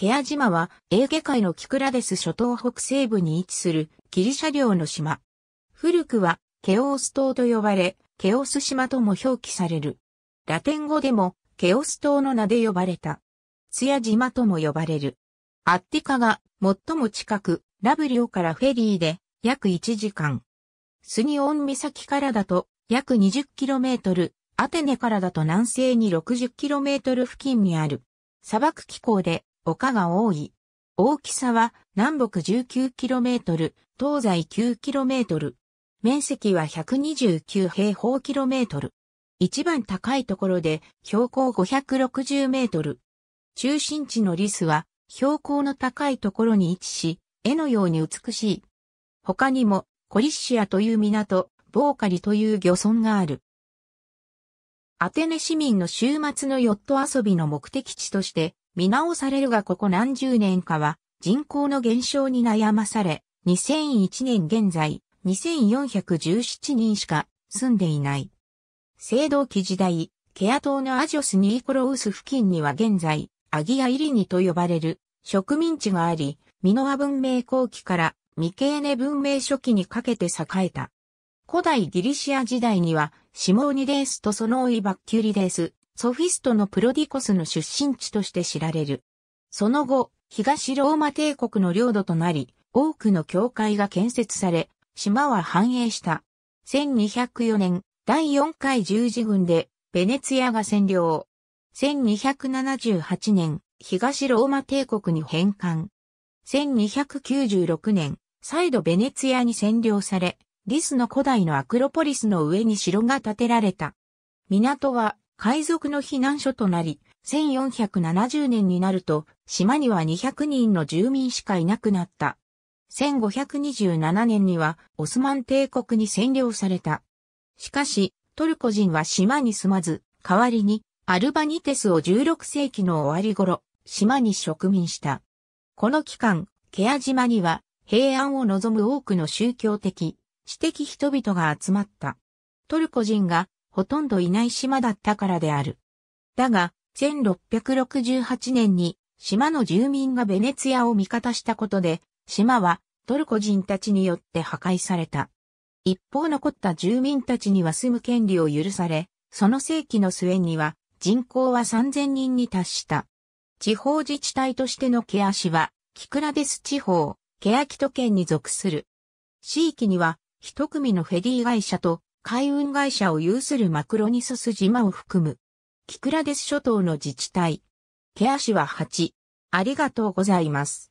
ケア島は、エーゲ海のキクラデス諸島北西部に位置するギリシャ領の島。古くは、ケオース島と呼ばれ、ケオス島とも表記される。ラテン語でも、ケオス島の名で呼ばれた。ツヤ島とも呼ばれる。アッティカが最も近く、ラブリオからフェリーで約1時間。スニオン岬からだと約 20km、アテネからだと南西に 60km 付近にある。砂漠気候で丘が多い。大きさは南北 19km、東西 9km。面積は129平方キロメートル。一番高いところで標高560メートル。中心地のリスは標高の高いところに位置し、絵のように美しい。他にもコリッシアという港、ボーカリという漁村がある。アテネ市民の週末のヨット遊びの目的地として見直されるがここ何十年かは人口の減少に悩まされ、2001年現在、2417人しか住んでいない。青銅期時代、ケア島のアジョス・ニーコロウス付近には現在、アギア・イリニと呼ばれる植民地があり、ミノア文明後期からミケーネ文明初期にかけて栄えた。古代ギリシア時代には、シモーニデースとそのオイバッキュリデース、ソフィストのプロディコスの出身地として知られる。その後、東ローマ帝国の領土となり、多くの教会が建設され、島は繁栄した。1204年、第4回十字軍で、ベネツィアが占領。1278年、東ローマ帝国に返還。1296年、再度ベネツィアに占領され、リスの古代のアクロポリスの上に城が建てられた。港は海賊の避難所となり、1470年になると、島には200人の住民しかいなくなった。1527年には、オスマン帝国に占領された。しかし、トルコ人は島に住まず、代わりに、アルバニテスを16世紀の終わり頃、島に植民した。この期間、ケア島には、平安を望む多くの宗教的、私的人々が集まった。トルコ人がほとんどいない島だったからである。だが、1668年に島の住民がベネツィアを味方したことで、島はトルコ人たちによって破壊された。一方残った住民たちには住む権利を許され、その世紀の末には人口は3000人に達した。地方自治体としてのケア市は、キクラデス地方、ケアキト県に属する。地域には、一組のフェリー会社と海運会社を有するマクロニソス島を含む、キクラデス諸島の自治体。ケアシは8。ありがとうございます。